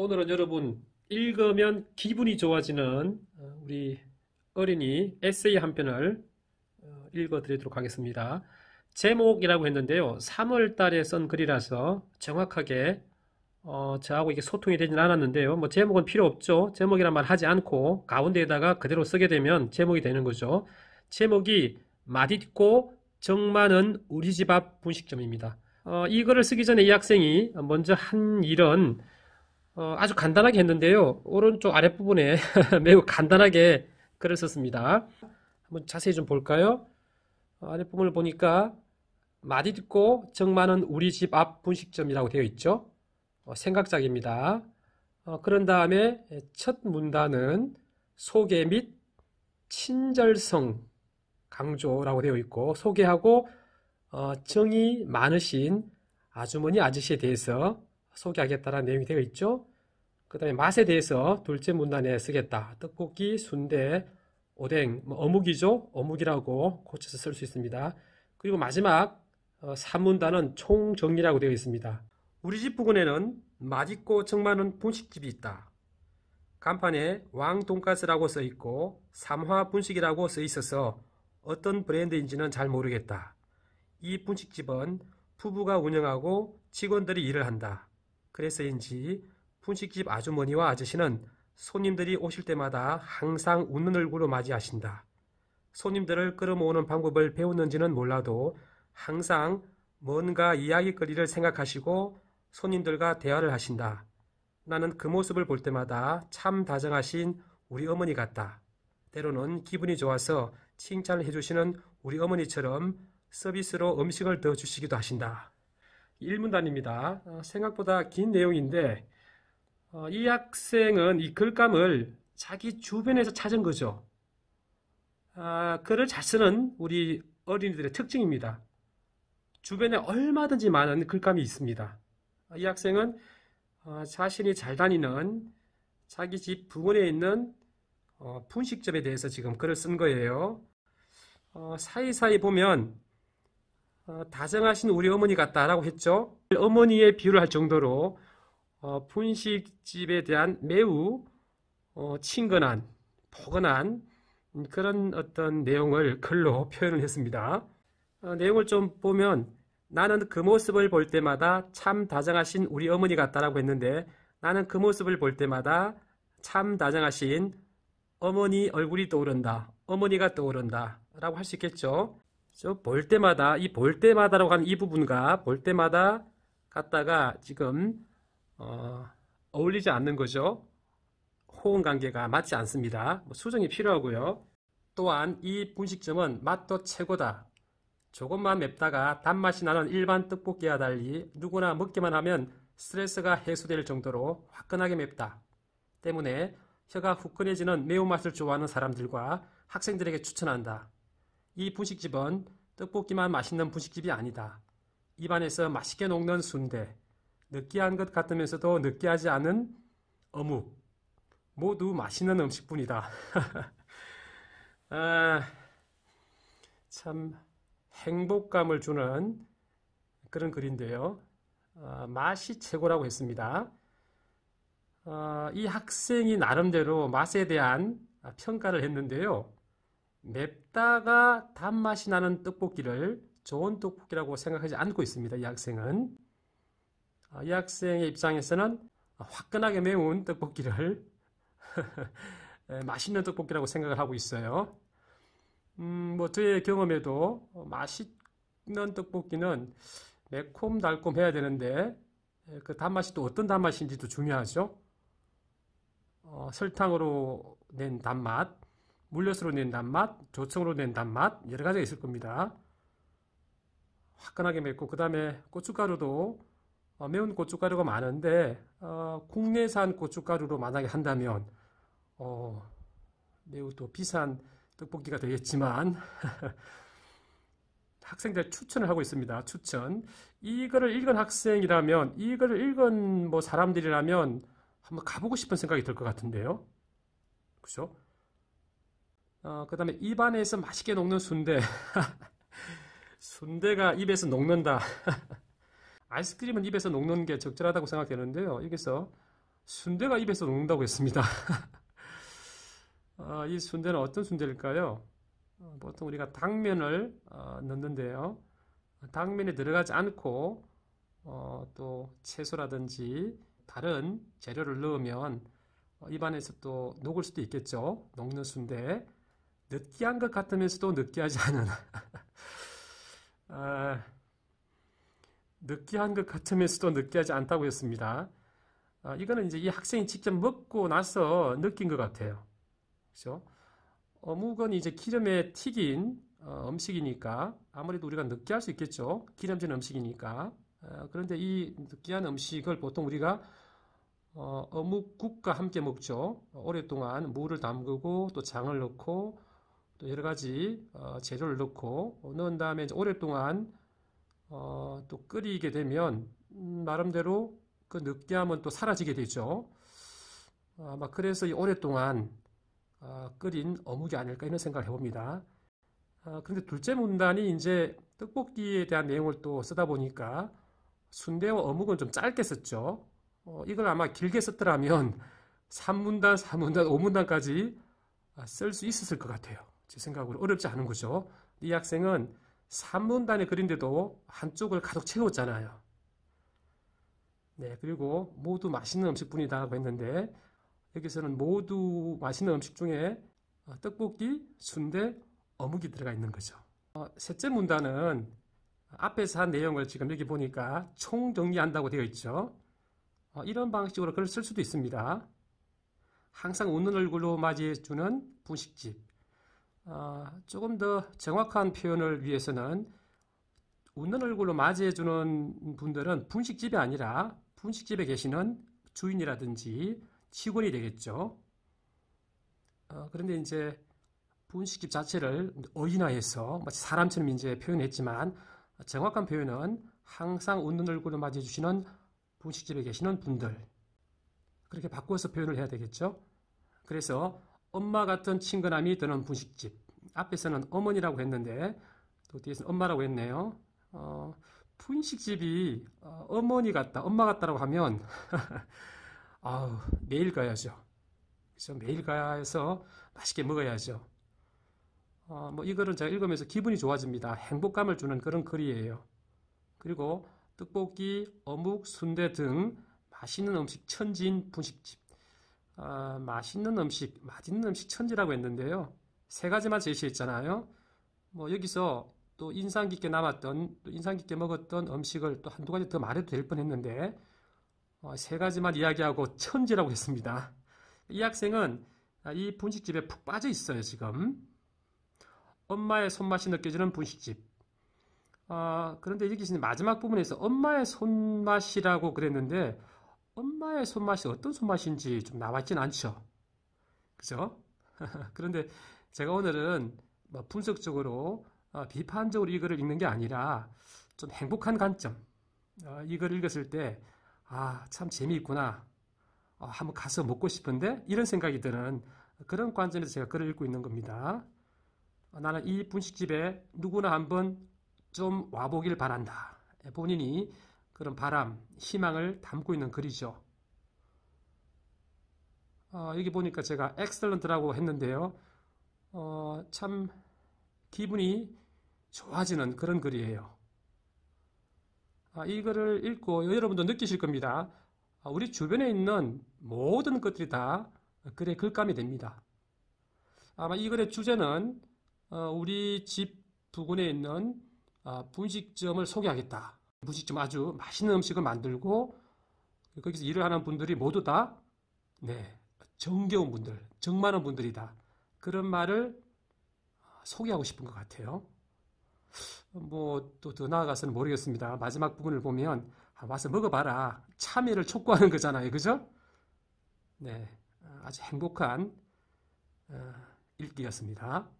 오늘은 여러분 읽으면 기분이 좋아지는 어, 우리 어린이 에세이 한 편을 어, 읽어 드리도록 하겠습니다. 제목이라고 했는데요. 3월 달에 쓴 글이라서 정확하게 어, 저하고 이게 소통이 되진 않았는데요. 뭐 제목은 필요 없죠. 제목이란 말 하지 않고 가운데에다가 그대로 쓰게 되면 제목이 되는 거죠. 제목이 맛있고 정많은 우리 집 앞 분식점입니다. 어, 이 글을 쓰기 전에 이 학생이 먼저 한 일은 어, 아주 간단하게 했는데요. 오른쪽 아랫부분에 매우 간단하게 글을 썼습니다. 한번 자세히 좀 볼까요? 어, 아랫부분을 보니까 마디 듣고 정만은 우리 집 앞 분식점이라고 되어 있죠. 어, 생각작입니다. 어, 그런 다음에 첫 문단은 소개 및 친절성 강조라고 되어 있고 소개하고 어, 정이 많으신 아주머니 아저씨에 대해서 소개하겠다라는 내용이 되어 있죠. 그 다음에 맛에 대해서 둘째 문단에 쓰겠다. 떡볶이, 순대, 오뎅, 뭐 어묵이죠. 어묵이라고 고쳐서 쓸 수 있습니다. 그리고 마지막 3문단은 어, 총정리라고 되어 있습니다. 우리 집 부근에는 맛있고 정많은 분식집이 있다. 간판에 왕돈가스라고 써 있고 삼화분식이라고 써 있어서 어떤 브랜드인지는 잘 모르겠다. 이 분식집은 부부가 운영하고 직원들이 일을 한다. 그래서인지 분식집 아주머니와 아저씨는 손님들이 오실 때마다 항상 웃는 얼굴로 맞이하신다. 손님들을 끌어모으는 방법을 배웠는지는 몰라도 항상 뭔가 이야기거리를 생각하시고 손님들과 대화를 하신다. 나는 그 모습을 볼 때마다 참 다정하신 우리 어머니 같다. 때로는 기분이 좋아서 칭찬을 해주시는 우리 어머니처럼 서비스로 음식을 더 주시기도 하신다. 1문단입니다. 어, 생각보다 긴 내용인데 어, 이 학생은 이 글감을 자기 주변에서 찾은 거죠. 아, 글을 잘 쓰는 우리 어린이들의 특징입니다. 주변에 얼마든지 많은 글감이 있습니다. 이 학생은 어, 자신이 잘 다니는 자기 집 부근에 있는 분식점에 대해서 지금 글을 쓴 거예요. 사이사이 보면 어, 다정하신 우리 어머니 같다라고 했죠. 어머니의 비유를 할 정도로 어, 분식집에 대한 매우 어, 친근한 포근한 음, 그런 어떤 내용을 글로 표현을 했습니다. 어, 내용을 좀 보면 나는 그 모습을 볼 때마다 참 다정하신 우리 어머니 같다라고 했는데 나는 그 모습을 볼 때마다 참 다정하신 어머니 얼굴이 떠오른다. 어머니가 떠오른다. 라고 할 수 있겠죠. 그볼 그렇죠? 때마다 이 볼 때마다라고 하는 이 부분과 볼 때마다 갔다가 지금 어, 어울리지 않는 거죠. 호응 관계가 맞지 않습니다. 뭐 수정이 필요하고요. 또한 이 분식점은 맛도 최고다. 조금만 맵다가 단맛이 나는 일반 떡볶이와 달리 누구나 먹기만 하면 스트레스가 해소될 정도로 화끈하게 맵다. 때문에 혀가 후끈해지는 매운맛을 좋아하는 사람들과 학생들에게 추천한다. 이 분식집은 떡볶이만 맛있는 분식집이 아니다. 입안에서 맛있게 녹는 순대, 느끼한 것 같으면서도 느끼하지 않은 어묵, 모두 맛있는 음식뿐이다. 아, 참 행복감을 주는 그런 글인데요. 아, 맛이 최고라고 했습니다. 아, 이 학생이 나름대로 맛에 대한 평가를 했는데요. 맵다가 단맛이 나는 떡볶이를 좋은 떡볶이라고 생각하지 않고 있습니다. 이 학생은 아, 이 학생의 입장에서는 화끈하게 매운 떡볶이를 맛있는 떡볶이라고 생각을 하고 있어요. 음, 뭐 저의 경험에도 맛있는 떡볶이는 매콤달콤해야 되는데 그 단맛이 또 어떤 단맛인지도 중요하죠. 어, 설탕으로 낸 단맛, 물엿으로 낸 단맛, 조청으로 낸 단맛 여러 가지가 있을 겁니다. 화끈하게 맵고 그 다음에 고춧가루도 어, 매운 고춧가루가 많은데 어, 국내산 고춧가루로 만약에 한다면 어, 매우 또 비싼 떡볶이가 되겠지만 학생들 추천을 하고 있습니다. 추천. 이거를 읽은 학생이라면 이거를 읽은 뭐 사람들이라면 한번 가보고 싶은 생각이 들 것 같은데요. 그죠? 어, 그 다음에 입안에서 맛있게 녹는 순대 순대가 입에서 녹는다 아이스크림은 입에서 녹는 게 적절하다고 생각되는데요 여기서 순대가 입에서 녹는다고 했습니다 어, 이 순대는 어떤 순대일까요? 어, 보통 우리가 당면을 어, 넣는데요 당면에 들어가지 않고 어, 또 채소라든지 다른 재료를 넣으면 어, 입안에서 또 녹을 수도 있겠죠 녹는 순대 느끼한 것 같으면서도 느끼하지 않은 아, 느끼한 것 같으면서도 느끼하지 않다고 했습니다. 아, 이거는 이제 이 학생이 직접 먹고 나서 느낀 것 같아요. 그죠? 어묵은 이제 기름에 튀긴 어, 음식이니까 아무래도 우리가 느끼할 수 있겠죠. 기름진 음식이니까. 어, 그런데 이 느끼한 음식을 보통 우리가 어, 어묵국과 함께 먹죠. 오랫동안 물을 담그고 또 장을 넣고 또 여러 가지 어, 재료를 넣고 넣은 다음에 이제 오랫동안 어, 또 끓이게 되면 음, 나름대로 그 느끼함은 또 사라지게 되죠. 아마 그래서 이 오랫동안 어, 끓인 어묵이 아닐까 이런 생각을 해봅니다. 아, 그런데 둘째 문단이 이제 떡볶이에 대한 내용을 또 쓰다 보니까 순대와 어묵은 좀 짧게 썼죠. 어, 이걸 아마 길게 썼더라면 3문단, 4문단, 5문단까지 아, 쓸수 있었을 것 같아요. 제 생각으로 어렵지 않은 거죠. 이 학생은 3분단의 글인데도 한쪽을 가득 채웠잖아요. 네, 그리고 모두 맛있는 음식뿐이다고 했는데 여기서는 모두 맛있는 음식 중에 어, 떡볶이, 순대, 어묵이 들어가 있는 거죠. 어, 셋째 문단은 앞에서 한 내용을 지금 여기 보니까 총정리한다고 되어 있죠. 어, 이런 방식으로 글을 쓸 수도 있습니다. 항상 웃는 얼굴로 맞이해주는 분식집. 어, 조금 더 정확한 표현을 위해서는 웃는 얼굴로 맞이해주는 분들은 분식집이 아니라 분식집에 계시는 주인이라든지 직원이 되겠죠. 어, 그런데 이제 분식집 자체를 어인화해서 마치 사람처럼 이제 표현했지만 정확한 표현은 항상 웃는 얼굴로 맞이해주시는 분식집에 계시는 분들 그렇게 바꿔서 표현을 해야 되겠죠. 그래서 엄마 같은 친근함이 드는 분식집. 앞에서는 어머니라고 했는데 또 뒤에서는 엄마라고 했네요. 어, 분식집이 어, 어머니 같다, 엄마 같다라고 하면 아우, 매일 가야죠. 그래서 매일 가야 해서 맛있게 먹어야죠. 어, 뭐 이거는 제가 읽으면서 기분이 좋아집니다. 행복감을 주는 그런 글이에요. 그리고 떡볶이, 어묵, 순대 등 맛있는 음식 천진 분식집. 아, 맛있는 음식, 맛있는 음식 천지라고 했는데요. 세 가지만 제시했잖아요. 뭐 여기서 또 인상 깊게 남았던, 또 인상 깊게 먹었던 음식을 또 한두 가지 더 말해도 될 뻔했는데 어, 세 가지만 이야기하고 천지라고 했습니다. 이 학생은 아, 이 분식집에 푹 빠져 있어요 지금. 엄마의 손맛이 느껴지는 분식집. 어, 그런데 여기 마지막 부분에서 엄마의 손맛이라고 그랬는데 엄마의 손맛이 어떤 손맛인지 좀 나왔진 않죠. 그죠? 그런데 제가 오늘은 뭐 분석적으로 어, 비판적으로 이 글을 읽는 게 아니라 좀 행복한 관점 어, 이 글을 읽었을 때아참 재미있구나 어, 한번 가서 먹고 싶은데 이런 생각이 드는 그런 관점에서 제가 글을 읽고 있는 겁니다. 어, 나는 이 분식집에 누구나 한번 좀 와보길 바란다. 예, 본인이 그런 바람, 희망을 담고 있는 글이죠. 어, 여기 보니까 제가 엑셀런트라고 했는데요. 어, 참 기분이 좋아지는 그런 글이에요. 아, 이 글을 읽고 여러분도 느끼실 겁니다. 아, 우리 주변에 있는 모든 것들이 다 글의 글감이 됩니다. 아마 이 글의 주제는 어, 우리 집 부근에 있는 아, 분식점을 소개하겠다. 무식좀 아주 맛있는 음식을 만들고 거기서 일을 하는 분들이 모두 다 네, 정겨운 분들, 정많은 분들이다. 그런 말을 소개하고 싶은 것 같아요. 뭐 또 더 나아가서는 모르겠습니다. 마지막 부분을 보면 아, 와서 먹어봐라. 참여를 촉구하는 거잖아요. 그죠? 네, 아주 행복한 어, 읽기였습니다.